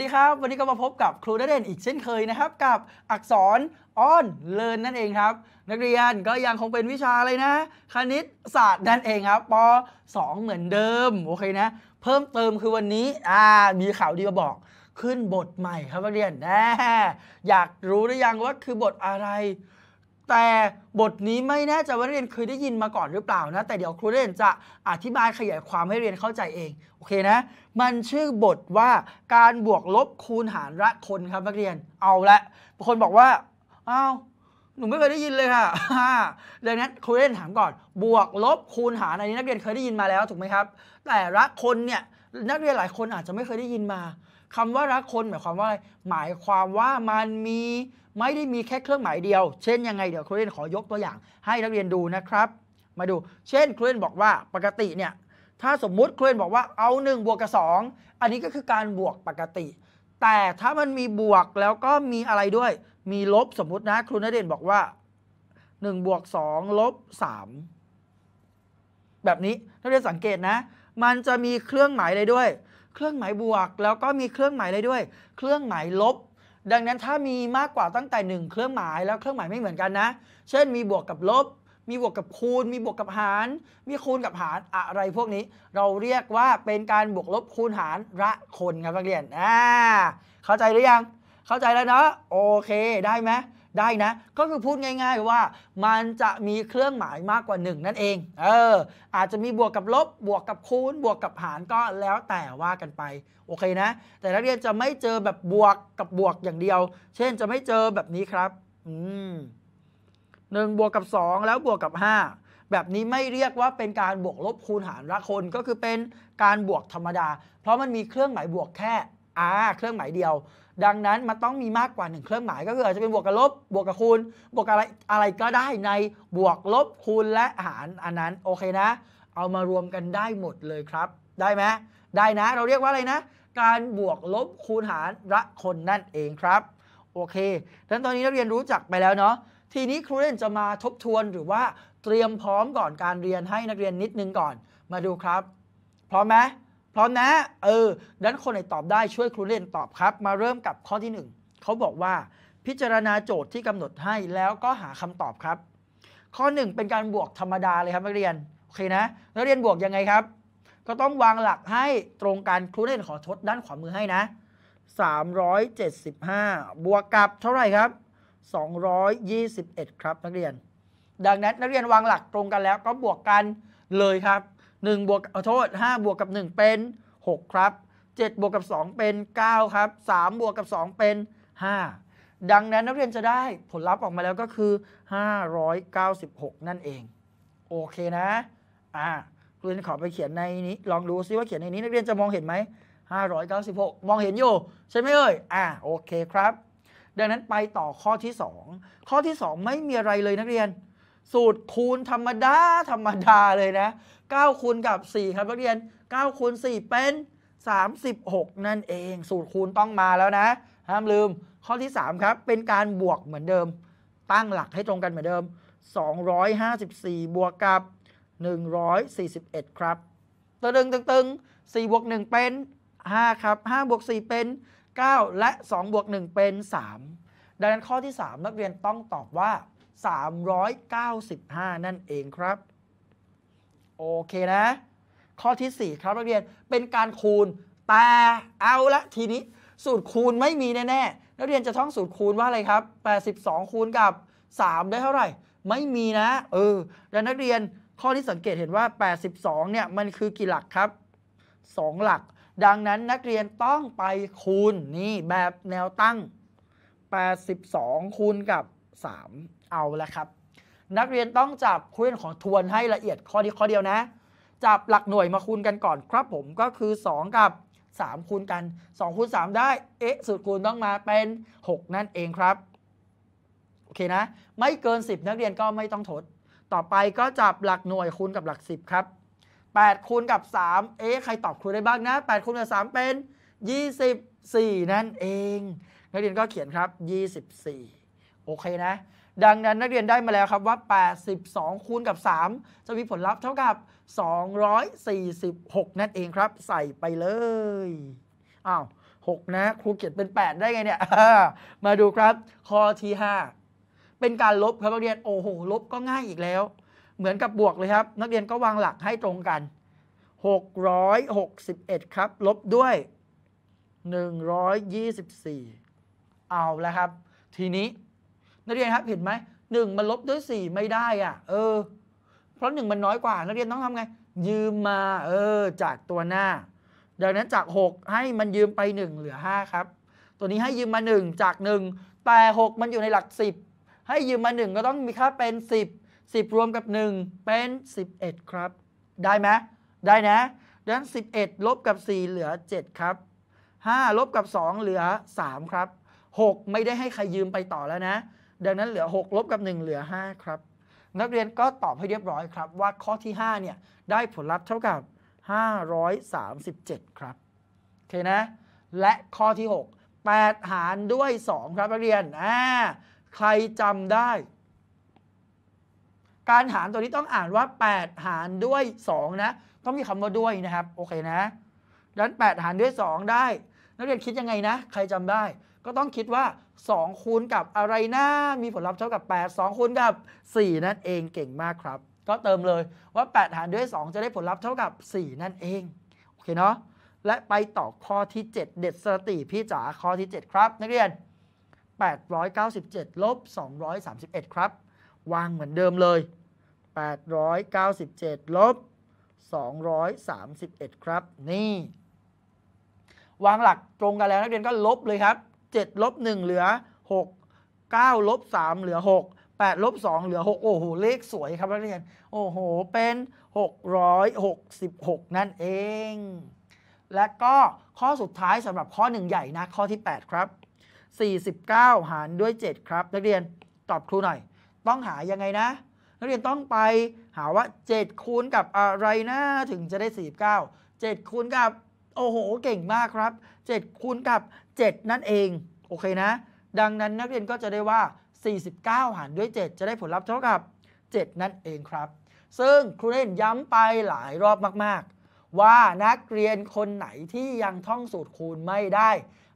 สดีครับวันนี้ก็มาพบกับครูดเด่นอีกเช่นเคยนะครับ กับอักษรออนเลินนั่นเองครับ นักเรียนก็ยังคงเป็นวิชาเลยนะ คณิตศาสตร์นั่นเองครับ ป .2 เหมือนเดิมโอเคนะเพิ่มเติมคือวันนี้อ่ามีข่าวดีมาบอกขึ้นบทใหม่ ครับนักเรียนแน่อยากรู้หรือยังว่าคือบทอะไรแต่บทนี้ไม่แน่ใจว่าเรียนเคยได้ยินมาก่อนหรือเปล่านะ แต่เดี๋ยวครูเรียนจะอธิบายขยายความให้เรียนเข้าใจเองโอเคนะมันชื่อบทว่าการบวกลบคูณหารละคนครับนักเรียนเอาละบางคนบอกว่าอ้าวหนูไม่เคยได้ยินเลยค่ะดังนั้นครูเรียนถามก่อน บวกลบคูณหารอันนี้นักเรียนเคยได้ยินมาแล้วถูกไหมครับ แต่ละคนเนี่ยนักเรียนหลายคนอาจจะไม่เคยได้ยินมาคำว่ารักคนหมายความว่าอะไรหมายความว่ามันมีไม่ได้มีแค่เครื่องหมายเดียว เช่นยังไงเดี๋ยวครูเรียนขอยกตัวอย่างให้นักเรียนดูนะครับ มาดู เช่นครูเรียนบอกว่าปกติเนี่ยถ้าสมมุติครูเรียนบอกว่าเอา1บวกกับ2อันนี้ก็คือการบวกปกติ แต่ถ้ามันมีบวกแล้วก็มีอะไรด้วย มีลบสมมุตินะครูนักเรียนบอกว่า1บวก2ลบ3แบบนี้นักเรียนสังเกตนะ มันจะมีเครื่องหมายอะไรด้วยเครื่องหมายบวกแล้วก็มีเครื่องหมายเลยด้วย เครื่องหมายลบ ดังนั้นถ้ามีมากกว่าตั้งแต่1เครื่องหมายแล้วเครื่องหมายไม่เหมือนกันนะ เช่นมีบวกกับลบ มีบวกกับคูณ มีบวกกับหาร มีคูณกับหารอะไรพวกนี้ เราเรียกว่าเป็นการบวกลบคูณหารระคนครับนักเรียนอ่าเข้าใจหรือยัง เข้าใจแล้วเนาะโอเคได้ไหมได้นะ ก็คือพูดง่าย ๆว่า มันจะมีเครื่องหมายมากกว่า 1 นั่นเอง เอออาจจะมีบวกกับลบ บวกกับคูณบวกกับหารก็แล้วแต่ว่ากันไป โอเคนะ แต่นักเรียนจะไม่เจอแบบบวกกับบวกอย่างเดียว เช่นจะไม่เจอแบบนี้ครับอืมหนึ่งบวกกับ2แล้วบวกกับ 5 แบบนี้ไม่เรียกว่าเป็นการบวกลบคูณหารละคน ก็คือเป็นการบวกธรรมดาเพราะมันมีเครื่องหมายบวกแค่อาเครื่องหมายเดียว ดังนั้นมันต้องมีมากกว่า1เครื่องหมายก็คืออาจจะเป็นบวกกับลบบวกกับคูณบวกอะไรอะไรก็ได้ในบวกลบคูณและหารอันนั้น โอเคนะ เอามารวมกันได้หมดเลยครับ ได้ไหมได้นะ เราเรียกว่าอะไรนะ การบวกลบคูณหารละคนนั่นเองครับโอเคดังนั้นตอนนี้นักเรียนรู้จักไปแล้วเนาะทีนี้ครูเรนจะมาทบทวนหรือว่าเตรียมพร้อมก่อนการเรียนให้นักเรียนนิดนึงก่อนมาดูครับพร้อมไหมพราะนะ เออดังนั้นคนไหนตอบได้ช่วยครูเล่นตอบครับ มาเริ่มกับข้อที่ 1 เขาบอกว่าพิจารณาโจทย์ที่กำหนดให้แล้วก็หาคำตอบครับ ข้อ 1 เป็นการบวกธรรมดาเลยครับนักเรียนโอเคนะ นักเรียนบวกยังไงครับ ก็ต้องวางหลักให้ตรงกันครูเล่นขอทดด้านขวามือให้นะ 375บวกกับเท่าไหร่ครับ 221 ครับนักเรียน ดังนั้นนักเรียนวางหลักตรงกันแล้ว ก็บวกกันเลยครับ1บวกเอาโทษ 5บวกกับ 1 เป็น 6 ครับ 7 บวกกับ 2 เป็น 9 ครับ 3 บวกกับ 2 เป็น 5 ดังนั้นนักเรียนจะได้ผลลัพธ์ออกมาแล้วก็คือ 596 นั่นเองโอเคนะอ่าเรียนขอไปเขียนในนี้ ลองดูซิว่าเขียนในนี้ นักเรียนจะมองเห็นไหม596 มองเห็นอยู่ใช่ไหมเอ่ยอ่าโอเคครับ ดังนั้นไปต่อข้อที่ 2 ข้อที่ 2 ไม่มีอะไรเลยนักเรียนสูตรคูณธรรมดาธรรมดาเลยนะ9คูณกับ 4 ครับนักเรียน9คูณ4เป็น 36 นั่นเองสูตรคูณต้องมาแล้วนะห้ามลืมข้อที่3ครับเป็นการบวกเหมือนเดิมตั้งหลักให้ตรงกันเหมือนเดิม 254 บวกกับ 141 ครับตึงตึงตึง4บวก1เป็น5ครับ5บวก4เป็น 9 และ2บวก1เป็น 3 ดังนั้นข้อที่ 3 นักเรียนต้องตอบว่า395 นั่นเองครับ โอเคนะ ข้อที่ 4 ครับนักเรียนเป็นการคูณแต่เอาละทีนี้สูตรคูณไม่มีแน่ๆนักเรียนจะท่องสูตรคูณว่าอะไรครับ 82 คูณกับ 3 ได้เท่าไหร่ ไม่มีนะ เออแล้วนักเรียนข้อที่สังเกตเห็นว่า 82เนี่ยมันคือกี่หลักครับ 2 หลัก ดังนั้นนักเรียนต้องไปคูณนี่แบบแนวตั้ง 82 คูณกับ 3เอาละครับ นักเรียนต้องจับคูณของทวนให้ละเอียดข้อที่ข้อเดียวนะ จับหลักหน่วยมาคูณกันก่อนครับ ผมก็คือ 2 กับ 3 คูณกัน2คูณ3ได้เอสูตรคูณต้องมาเป็น 6 นั่นเองครับโอเคนะ ไม่เกิน 10 นักเรียนก็ไม่ต้องทด ต่อไปก็จับหลักหน่วยคูณกับหลัก10ครับ8คูณกับ3เอ๊ะใครตอบคูณได้บ้างนะ8คูณกับ3เป็น 24 นั่นเอง นักเรียนก็เขียนครับ 24โอเคนะดังนั้นนักเรียนได้มาแล้วครับว่า 82คูณกับ 3 จะมีผลลัพธ์เท่ากับ 246 นั่นเองครับใส่ไปเลย อ้าว6นะครูเขียนเป็น 8 ได้ไงเนี่ย มาดูครับข้อที่5เป็นการลบครับนักเรียนโอ้โหลบก็ง่ายอีกแล้ว เหมือนกับบวกเลยครับ นักเรียนก็วางหลักให้ตรงกัน 661 ครับ ลบด้วย 124 เอาแล้วครับ ทีนี้นักเรียนครับเห็นไหมหนึ่งมันลบด้วยสี่ไม่ได้อ่ะ เออ เพราะหนึ่งมันน้อยกว่า นักเรียนต้องทำไงยืมมาเออจากตัวหน้า ดังนั้นจาก 6 ให้มันยืมไป 1 เหลือ5ครับ ตัวนี้ให้ยืมมา 1 จาก 1 แต่ 6 มันอยู่ในหลัก 10 ให้ยืมมา 1 ก็ต้องมีค่าเป็น 10 10 รวมกับ 1 เป็น11 ครับ ได้ไหมได้นะดังนั้น11ลบกับ4เหลือ 7 ครับ5ลบกับ2เหลือ 3 ครับ 6 ไม่ได้ให้ใครยืมไปต่อแล้วนะดังนั้นเหลือ 6 ลบกับ 1 เหลือ 5 ครับ นักเรียนก็ตอบให้เรียบร้อยครับว่าข้อที่5เนี่ยได้ผลลัพธ์เท่ากับ 537 ครับโอเคนะและข้อที่ 6 8 หารด้วย 2 ครับนักเรียนอ่าใครจำได้ การหารตัวนี้ต้องอ่านว่า 8 หารด้วย2นะต้องมีคำว่าด้วยนะครับโอเคนะดังนั้น8หารด้วย 2 ได้ นักเรียนคิดยังไงนะใครจำได้ก็ต้องคิดว่า2 คูณกับอะไรนะมีผลลัพธ์เท่ากับ 8 2 คูณกับ 4 นั่นเองเก่งมากครับ ก็เติมเลยว่า 8 หารด้วย 2 จะได้ผลลัพธ์เท่ากับ 4 นั่นเองโอเคเนาะและไปต่อข้อที่ 7 เด็ดสติพี่จ๋าข้อที่ 7 ครับ นักเรียน 897ลบ231ครับ วางเหมือนเดิมเลย 897ลบ231ครับ นี่ วางหลักตรงกันแล้วนักเรียนก็ลบเลยครับ7ลบ1เหลือ 6 9ลบ3เหลือ 6 8ลบ2เหลือ6โอ้โห เลขสวยครับนักเรียน โอ้โห เป็น 666 นั่นเอง และก็ข้อสุดท้ายสำหรับข้อ 1 ใหญ่นะข้อที่ 8 ครับ 49 หารด้วย 7 ครับ นักเรียนตอบครูหน่อย ต้องหายังไงนะ นักเรียนต้องไปหาว่า 7 คูณกับอะไรนะ ถึงจะได้ 49 7 คูณกับ โอ้โห เก่งมากครับ 7 คูณกับ7 นั่นเองโอเคนะ ดังนั้นนักเรียนก็จะได้ว่า 49หารด้วย 7 จะได้ผลลัพธ์เท่ากับ 7 นั่นเองครับ ซึ่งครูเล่นย้ำไปหลายรอบมากๆ ว่านักเรียนคนไหนที่ยังท่องสูตรคูณไม่ได้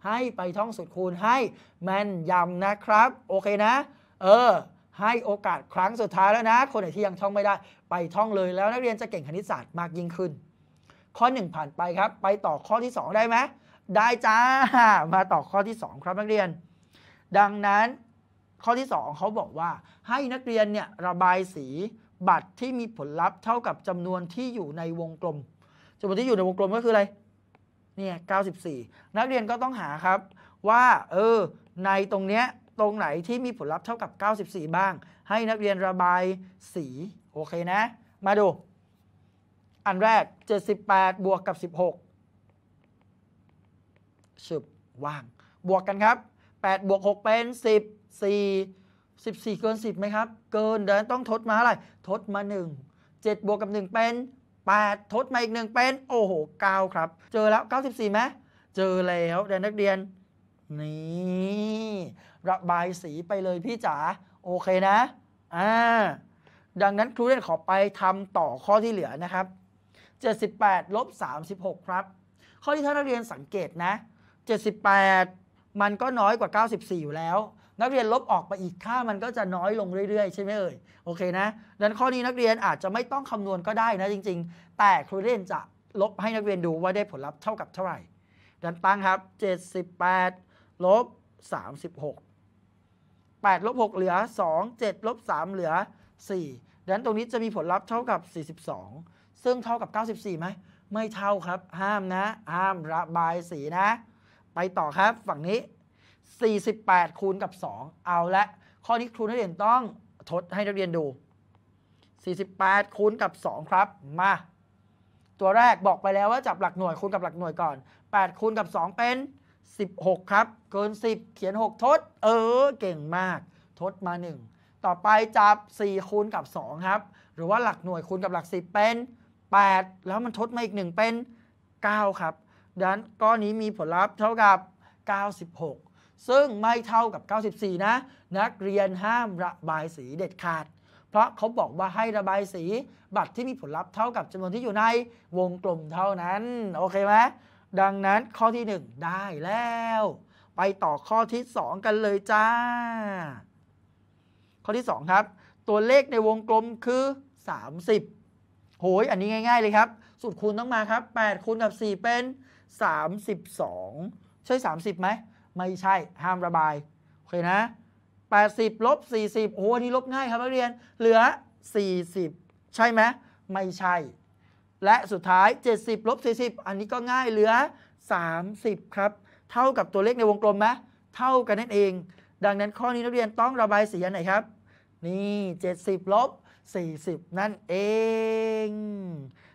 ให้ไปท่องสูตรคูณให้แม่นยำนะครับ โอเคนะเออให้โอกาสครั้งสุดท้ายแล้วนะ คนไหนที่ยังท่องไม่ได้ ไปท่องเลยแล้วนักเรียนจะเก่งคณิตศาสตร์มากยิ่งขึ้น ข้อ 1 ผ่านไปครับ ไปต่อข้อที่2ได้ไหมได้จ้ามาต่อข้อที่ 2 ครับนักเรียน ดังนั้นข้อที่ 2 เขาบอกว่า ให้นักเรียนเนี่ยระบายสี บัตรที่มีผลลัพธ์เท่ากับจำนวนที่อยู่ในวงกลมจำนวนที่อยู่ในวงกลมก็คืออะไรเนี่ยเกนักเรียนก็ต้องหาครับว่าเออในตรงเนี้ยตรงไหนที่มีผลลัพธ์เท่ากับ 94 บ้าง ให้นักเรียนระบายสีโอเคนะ มาดู อันแรก 78 บวกกับ16ชึบว่างบวกกันครับ8บวก6เป็น10 4 14 เกิน10ไหมครับ เกินเดี๋ยนต้องทดมาอะไรทดมา 1 7บวกกับ1เป็น 8ทดมาอีก1เป็นโอ้โห9ครับ เจอแล้ว 94ไหมเจอแล้วเด็กนักเรียนนี่ระบายสีไปเลยพี่จ๋าโอเคนะอ่าดังนั้นครูเรียนขอไปทำต่อข้อที่เหลือนะครับ78ลบ36 ครับ ข้อที่ท่านนักเรียนสังเกตนะ78 มันก็น้อยกว่า 94 อยู่แล้ว นักเรียนลบออกไปอีกค่ามันก็จะน้อยลงเรื่อยๆ ใช่ไหมเอ่ยโอเคนะดังนั้นข้อนี้นักเรียนอาจจะไม่ต้องคำนวณก็ได้นะจริง ๆ แต่ครูเรียนจะลบให้นักเรียนดูว่าได้ผลลัพธ์เท่ากับเท่าไหร่ ดันตั้งครับ 78ลบ36 8ลบ6เหลือ2 7ลบ3เหลือ 4 ดังนั้นตรงนี้จะมีผลลัพธ์เท่ากับ 42 ซึ่งเท่ากับ 94ไหมไม่เท่าครับห้ามนะ ห้ามระบายสีนะไปต่อครับฝั่งนี้ 48 คูณกับ 2 เอาละ ข้อนี้ครูนักเรียนต้องทดให้นักเรียนดู 48 คูณกับ 2 ครับ มาตัวแรกบอกไปแล้วว่าจับหลักหน่วยคูณกับหลักหน่วยก่อน 8 คูณกับ 2 เป็น 16 ครับ เกิน 10 เขียน 6 ทด เออ เก่งมาก ทดมา 1 ต่อไปจับ 4 คูณกับ 2 ครับ หรือว่าหลักหน่วยคูณกับหลัก10เป็น 8 แล้วมันทดมาอีก 1 เป็น 9 ครับดังนั้นก้อนนี้มีผลลัพธ์เท่ากับ 96 ซึ่งไม่เท่ากับ 94 นะ นักเรียนห้ามระบายสีเด็ดขาด เพราะเขาบอกว่าให้ระบายสีบัตรที่มีผลลัพธ์เท่ากับจำนวนที่อยู่ในวงกลมเท่านั้น โอเคไหมดังนั้นข้อที่ 1 ได้แล้ว ไปต่อข้อที่ 2 กันเลยจ้า ข้อที่2ครับ ตัวเลขในวงกลมคือ 30 โหยอันนี้ง่าย ๆ เลยครับ สูตรคูณต้องมาครับ8คูณกับ4เป็น32 ใช่30ไหม ไม่ใช่ห้ามระบายโอเคนะ 80ลบ40 โอ้โหอันนี้ลบง่าย ครับนักเรียนเหลือ 40 ใช่ไหมไม่ใช่ และสุดท้าย 70ลบ40 อันนี้ก็ง่ายเหลือ 30 ครับ เท่ากับตัวเลขในวงกลมไหมเท่ากันนั่นเอง ดังนั้นข้อนี้นักเรียนต้องระบายสีอันไหนครับ นี่ 70ลบ40 นั่นเอง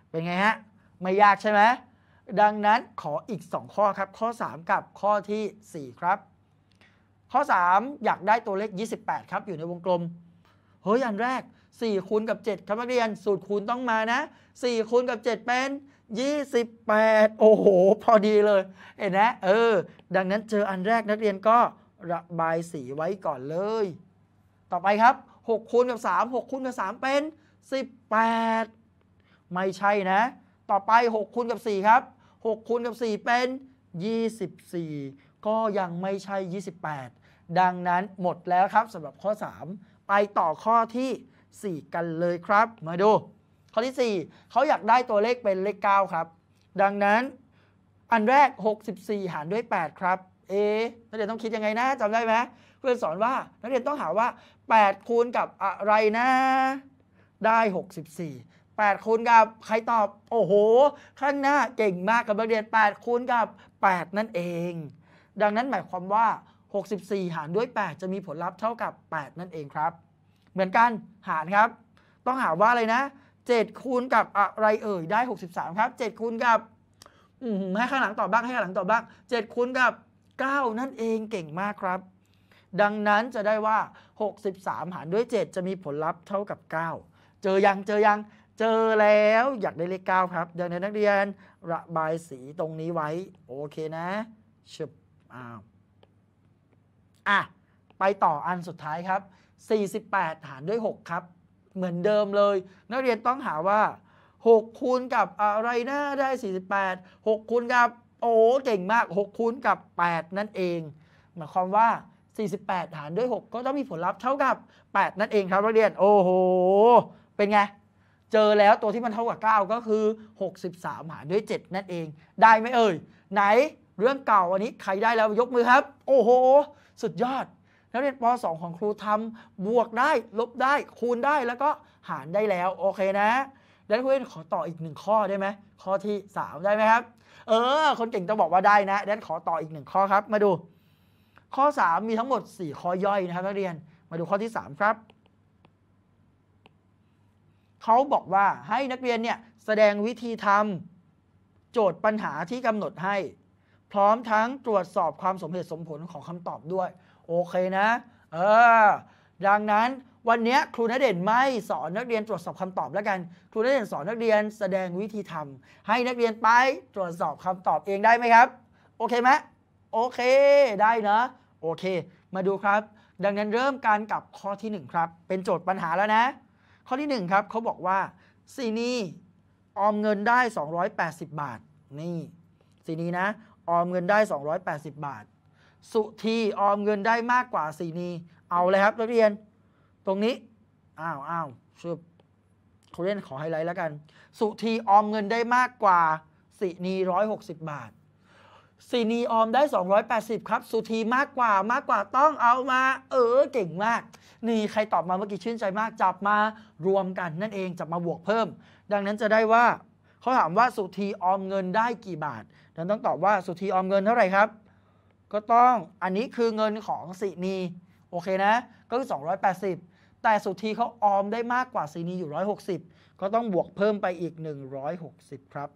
เป็นไงฮะ ไม่ยากใช่ไหมดังนั้นขออีก 2 ข้อครับ ข้อ 3 กับข้อที่ 4 ครับ ข้อ 3 อยากได้ตัวเลข28 ครับ อยู่ในวงกลมเฮ้ยอันแรก 4 คูณกับ 7ครับนักเรียนสูตรคูณต้องมานะ 4 คูณกับ 7 เป็น 28 โอ้โห พอดีเลย เห็นนะ เออ ดังนั้นเจออันแรกนักเรียนก็ระบายสีไว้ก่อนเลย ต่อไปครับ 6 คูณกับ 3 6 คูณกับ 3 เป็น 18 ไม่ใช่นะ ต่อไป 6 คูณกับ 4 ครับ6คูณกับ 4 เป็น 24 ก็ยังไม่ใช่ 28 ดังนั้นหมดแล้วครับสำหรับข้อ 3 ไปต่อข้อที่ 4 กันเลยครับ มาดู ข้อที่ 4 เขาอยากได้ตัวเลขเป็นเลข 9 ครับ ดังนั้นอันแรก 64 หารด้วย 8 ครับเอนักเรียนต้องคิดยังไงนะจำได้ไหมเพื่อนสอนว่านักเรียนต้องหาว่า 8 คูณกับอะไรนะ ได้ 64 8คูณกับใครตอบ โอ้โหข้างหน้าเก่งมากกับนักเรียน8คูณกับ 8 นั่นเอง ดังนั้นหมายความว่า 64 หารด้วย 8 จะมีผลลัพธ์เท่ากับ 8 นั่นเองครับ เหมือนกันหารครับ ต้องหาว่าอะไรนะ7คูณกับอะไรเอ่ยได้ 63 ครับ7คูณกับให้ข้างหลังตอบบ้างให้ข้างหลังตอบบ้าง7คูณกับ 9 นั่นเองเก่งมากครับ ดังนั้นจะได้ว่า 63 หารด้วย 7 จะมีผลลัพธ์เท่ากับ 9 เจอยังเจอยังเจอแล้วอยากได้เลขเก้าครับดากได้นนักเรียนระบายสีตรงนี้ไว้ โอเคนะชึบอ้าวอ่ะ ไปต่ออันสุดท้ายครับ 48หารด้วย 6 ครับ เหมือนเดิมเลย นักเรียนต้องหาว่า 6 คูณกับอะไรนะได้ 48 6 คูณกับโอ้เก่งมาก 6 คูณกับ 8 นั่นเอง หมายความว่า 48หารด้วย 6 ก็ต้องมีผลลัพธ์เท่ากับ 8 นั่นเองครับนักเรียนโอ้โหเป็นไงเจอแล้วตัวที่มันเท่ากับ 9 ก็คือ 63 หารด้วย 7 นั่นเอง ได้ไหมเอ่ยไหน เรื่องเก่าอันนี้ใครได้แล้วยกมือครับ โอ้โห สุดยอดนักเรียนป .2 ของครูทำบวกได้ ลบได้ คูณได้แล้วก็หารได้แล้วโอเคนะดักเพื่อนขอต่ออีกหนึ่งข้อได้ไหมข้อที่ 3 ได้ไหมครับเออ คนเก่งจะบอกว่าได้นะดันขอต่ออีกหนึ่งข้อครับ มาดู ข้อ 3 มีทั้งหมด4ข้อย่อยนะครับนักเรียนมาดูข้อที่ 3 ครับเขาบอกว่าให้นักเรียนเนี่ยแสดงวิธีทำโจทย์ปัญหาที่กำหนดให้ พร้อมทั้งตรวจสอบความสมเหตุสมผลของคำตอบด้วยโอเคนะเออดังนั้นวันนี้ครูนเด่นไม่สอนนักเรียนตรวจสอบคำตอบแล้วกัน ครูนเด่นสอนนักเรียนแสดงวิธีทำให้นักเรียนไปตรวจสอบคำตอบเองได้ไหมครับ โอเคไหมโอเคได้นะโอเค มาดูครับ ดังนั้นเริ่มการกลับข้อที่1ครับเป็นโจทย์ปัญหาแล้วนะข้อที่1ครับเขาบอกว่าซีนีออมเงินได้280บาทนี่ซีนีนะออมเงินได้ 280 บาท สุธีออมเงินได้มากกว่าซีนีเอาเลยครับนักเรียน ตรงนี้อ้าวอ้าวชุบเขาเล่นขอไฮไลท์แล้วกัน สุธีออมเงินได้มากกว่าสีนี160 บาทซีนีออมได้ 280 ครับ สุธีมากกว่ามากกว่าต้องเอามา เออเก่งมาก นี่ใครตอบมาเมื่อกี้ชื่นใจมากจับมารวมกันนั่นเองจับมาบวกเพิ่ม ดังนั้นจะได้ว่าเขาถามว่าสุธีออมเงินได้กี่บาทดังนั้นต้องตอบว่าสุธีออมเงินเท่าไหร่ครับก็ต้องอันนี้คือเงินของสินีโอเคนะก็คือ280 แต่สุธีเขาออมได้มากกว่าสินีอยู่160 ก็ต้องบวกเพิ่มไปอีก 160 ครับ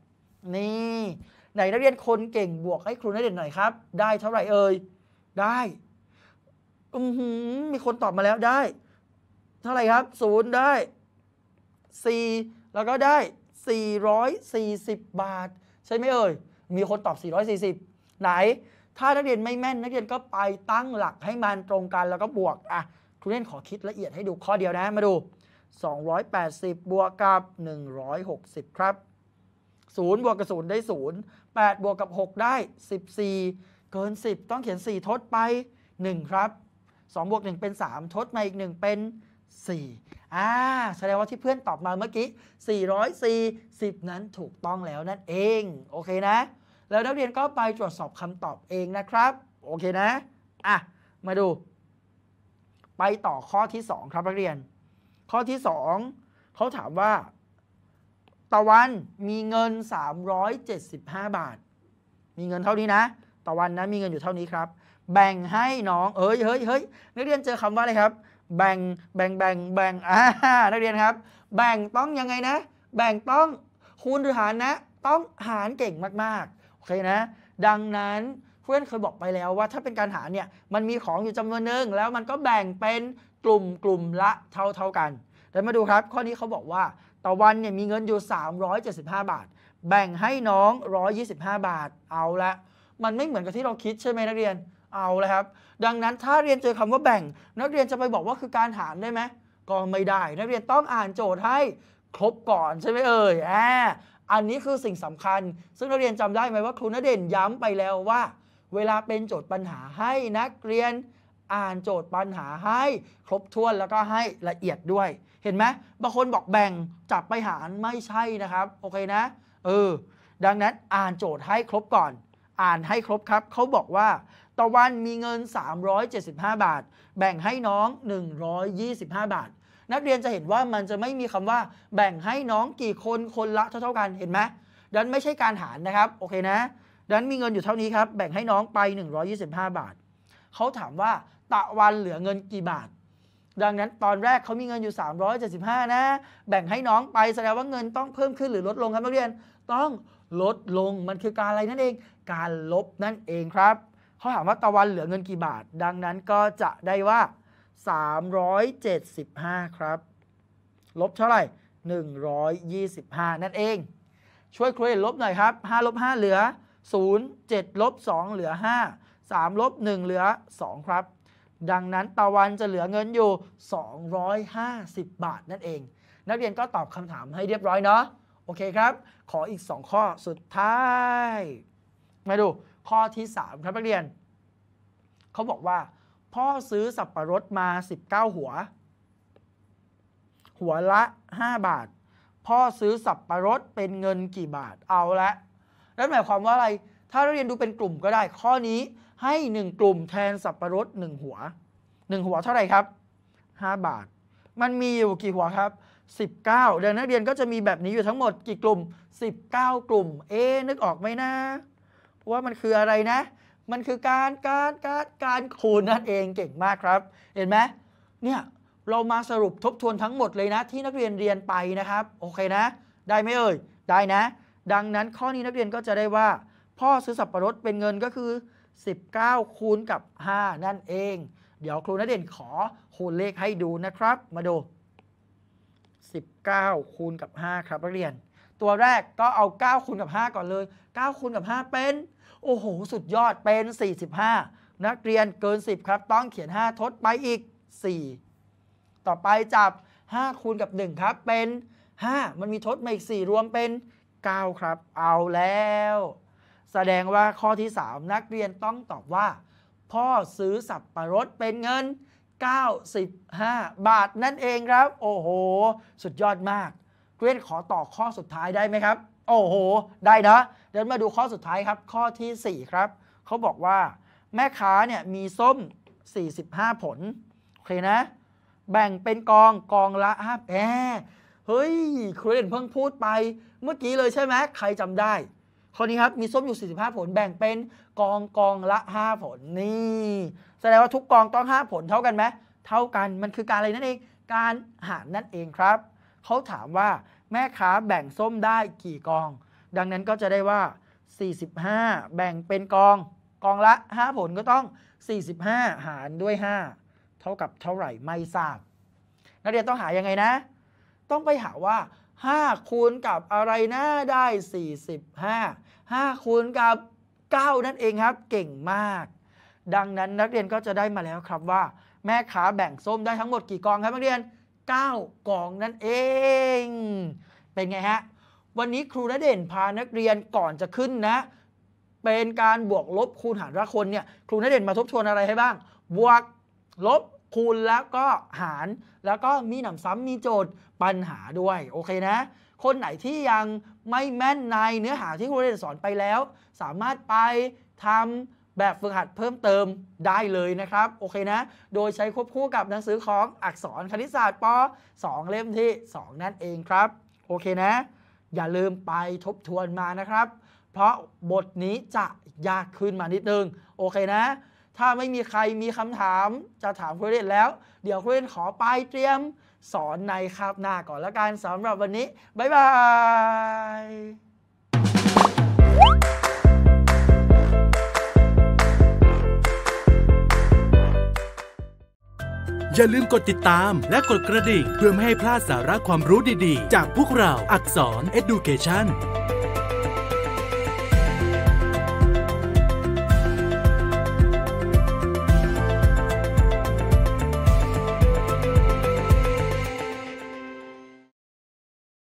นี่ไหนนักเรียนคนเก่งบวกให้ครูนักเรียนหน่อยครับ ได้เท่าไหร่เอ่ยได้อืมมีคนตอบมาแล้วได้ เท่าไหร่ครับศูนย์ได้สี่แล้วก็ได้สสีี่ร้อย่สิบบาทใช่ไหมเอ่ยมีคนตอบสสีี่่ร้อยสิบไหน ถ้านักเรียนไม่แม่น นักเรียนก็ไปตั้งหลักให้มันตรงกันแล้วก็บวก อ่ะ ครูเล่นขอคิดละเอียดให้ดูข้อเดียวนะมาดู 280 บวกกับ 160 ครับ0บวกกับ0ได้ 0 8บวกกับ 6 ได้ 14 เกิน 10 ต้องเขียน 4 ทดไป 1 ครับ2บวก 1 เป็น 3 ทดมาอีก 1 เป็น 4อ่าแสดงว่าที่เพื่อนตอบมาเมื่อกี้4 4 0นั้นถูกต้องแล้วนั่นเอง โอเคนะ แล้วนักเรียนก็ไปตรวจสอบคำตอบเองนะครับ โอเคนะ อ่ะ มาดู ไปต่อข้อที่ 2 ครับนักเรียน ข้อที่ 2 เขาถามว่าต่อวันมีเงิน 375 บาท มีเงินเท่านี้นะ ต่อวันนะ มีเงินอยู่เท่านี้ครับ แบ่งให้น้องเอ้ย เฮ้ยเฮ้ยนักเรียนเจอคำว่าอะไรครับ แบ่ง แบ่งแบ่งแบ่ง อ่านักเรียนครับ แบ่งต้องยังไงนะ แบ่งต้องคูณหรือหารนะ ต้องหารเก่งมากๆ โอเคนะ ดังนั้นเพื่อนเคยบอกไปแล้วว่าถ้าเป็นการหารเนี่ย มันมีของอยู่จำนวนหนึ่งแล้วมันก็แบ่งเป็นกลุ่มกลุ่มละเท่าเท่ากันเดี๋ยวมาดูครับ ข้อนี้เขาบอกว่าต่อวันเนี่ยมีเงินอยู่375 บาท แบ่งให้น้อง 125 บาทเอาละมันไม่เหมือนกับที่เราคิดใช่ไหมนักเรียนเอาละครับ ดังนั้นถ้าเรียนเจอคำว่าแบ่ง นักเรียนจะไปบอกว่าคือการหารได้ไหมก็ไม่ได้ นักเรียนต้องอ่านโจทย์ให้ครบก่อนใช่ไหมเอ่ยแออันนี้คือสิ่งสำคัญ ซึ่งนักเรียนจำได้ไหมว่าครูนเด่นย้ำไปแล้วว่า เวลาเป็นโจทย์ปัญหาให้นักเรียนอ่านโจทย์ปัญหาให้ครบถ้วนแล้วก็ให้ละเอียดด้วยเห็นไหมบางคนบอกแบ่งจับไปหารไม่ใช่นะครับโอเคนะเออดังนั้นอ่านโจทย์ให้ครบก่อน อ่านให้ครบครับเขาบอกว่า ตะวันมีเงิน 375 บาท แบ่งให้น้อง 125 บาท นักเรียนจะเห็นว่ามันจะไม่มีคำว่าแบ่งให้น้องกี่คนคนละเท่าๆกันเห็นไหมดันไม่ใช่การหารนะครับโอเคนะ ดันมีเงินอยู่เท่านี้ครับแบ่งให้น้องไป 125 บาทเขาถามว่าตะวันเหลือเงินกี่บาทดังนั้นตอนแรกเขามีเงินอยู่ 375 นะ แบ่งให้น้องไป แสดงว่าเงินต้องเพิ่มขึ้นหรือลดลงครับนักเรียน ต้องลดลงมันคือการอะไรนั่นเอง การลบนั่นเองครับ เขาถามว่าตะวันเหลือเงินกี่บาท ดังนั้นก็จะได้ว่า 375 ครับ ลบเท่าไหร่ 125 นั่นเอง ช่วยครูเลบหน่อยครับ5ลบ 5 เหลือ 0 7 ลบ 2 เหลือ 5 3 ลบ 1 เหลือ 2 ครับดังนั้นตะวันจะเหลือเงินอยู่ 250 บาทนั่นเอง นักเรียนก็ตอบคำถามให้เรียบร้อยเนาะ โอเคครับ ขออีก 2 ข้อสุดท้าย มาดู ข้อที่ 3 ครับนักเรียน เขาบอกว่า พ่อซื้อสับประรดมา 19 หัว หัวละ 5 บาท พ่อซื้อสับประรดเป็นเงินกี่บาท เอาละนั่นหมายความว่าอะไร ถ้าเรียนดูเป็นกลุ่มก็ได้ข้อนี้ให้ 1 กลุ่มแทนสับประรด1หัว 1 หัวเท่าไหร่ครับ 5 บาท มันมีอยู่กี่หัวครับ 19ดังนักเรียนก็จะมีแบบนี้อยู่ทั้งหมดกี่กลุ่ม 19 กลุ่ม เอ๊นึกออกไหมนะ ว่ามันคืออะไรนะ มันคือการ การ การ การคูณนั่นเอง เก่งมากครับ เห็นไหมเนี่ย เรามาสรุปทบทวนทั้งหมดเลยนะ ที่นักเรียนเรียนไปนะครับ โอเคนะ ได้ไหมเอ่ย ได้นะ ดังนั้นข้อนี้นักเรียนก็จะได้ว่า พ่อซื้อสับประรดเป็นเงินก็คือ19คูณกับ5นั่นเอง เดี๋ยวครูนัดเด่นขอคูณเลขให้ดูนะครับ มาดู19คูณกับ5ครับ นักเรียน ตัวแรกก็เอา9คูณกับ5ก่อนเลย9คูณกับ5เป็นโอ้โหสุดยอดเป็น 45 นักเรียนเกิน 10 ครับต้องเขียน 5 ทดไปอีก 4 ต่อไปจับ5คูณกับ1ครับ เป็น 5 มันมีทดมาอีก4รวมเป็น 9 ครับ เอาแล้วแสดงว่าข้อที่ 3 นักเรียนต้องตอบว่า พ่อซื้อสับประรดเป็นเงิน 95 บาทนั่นเองครับ โอ้โหสุดยอดมากเรียนขอต่อข้อสุดท้ายได้ไหมครับ โอ้โห ได้นะเดี๋ยวมาดูข้อสุดท้ายครับข้อที่ 4 ครับ เขาบอกว่าแม่ค้าเนี่ยมีส้ม 45 ผล โอเคนะ แบ่งเป็นกองกองละห้าแหมเฮ้ยครูเรียนเพิ่งพูดไปเมื่อกี้เลยใช่ไหมใครจำได้ราวนี้ครับมีส้มอยู่ 45 ผลแบ่งเป็นกองกองละ 5 ผลนี่แสดงว่าทุกกองต้อง 5 ผลเท่ากันไหมเท่ากันมันคือการอะไรนั่นเองการหารนั่นเองครับเขาถามว่าแม่ค้าแบ่งส้มได้กี่กอง ดังนั้นก็จะได้ว่า 45 แบ่งเป็นกองกองละ 5 ผลก็ต้อง 45 หารด้วย 5 เท่ากับเท่าไหร่ไม่ทราบ นักเรียนต้องหายังไงนะ ต้องไปหาว่า5 คูณกับอะไรนะได้ 45 5 คูณกับ 9 นั่นเองครับเก่งมาก ดังนั้นนักเรียนก็จะได้มาแล้วครับว่า แม่ค้าแบ่งส้มได้ทั้งหมดกี่กองครับนักเรียน 9กองนั่นเอง เป็นไงฮะวันนี้ครูณเด่นพานักเรียนก่อนจะขึ้นนะ เป็นการบวกลบคูณหารละคนเนี่ยครูณเด่นมาทบทวนอะไรให้บ้างบวก ลบคูณแล้วก็หารแล้วก็มีหนำซ้ำมีโจทย์ปัญหาด้วยโอเคนะ คนไหนที่ยังไม่แม่นในเนื้อหาที่ครูได้สอนไปแล้ว สามารถไปทำแบบฝึกหัดเพิ่มเติมได้เลยนะครับ โอเคนะโดยใช้ควบคู่กับหนังสือของอักษรคณิตศาสตร์ป .2 เล่มที่2นั่นเองครับ โอเคนะ อย่าลืมไปทบทวนมานะครับ เพราะบทนี้จะยากขึ้นมานิดนึง โอเคนะถ้าไม่มีใครมีคำถาม จะถามคุณเล่นแล้ว เดี๋ยวคุณเล่นขอไปเตรียมสอนในคาบหน้าก่อนละกันสำหรับวันนี้ บ๊ายบายอย่าลืมกดติดตามและกดกระดิ่งเพื่อไม่ให้พลาดสาระความรู้ดีๆ จากพวกเราอักษร Education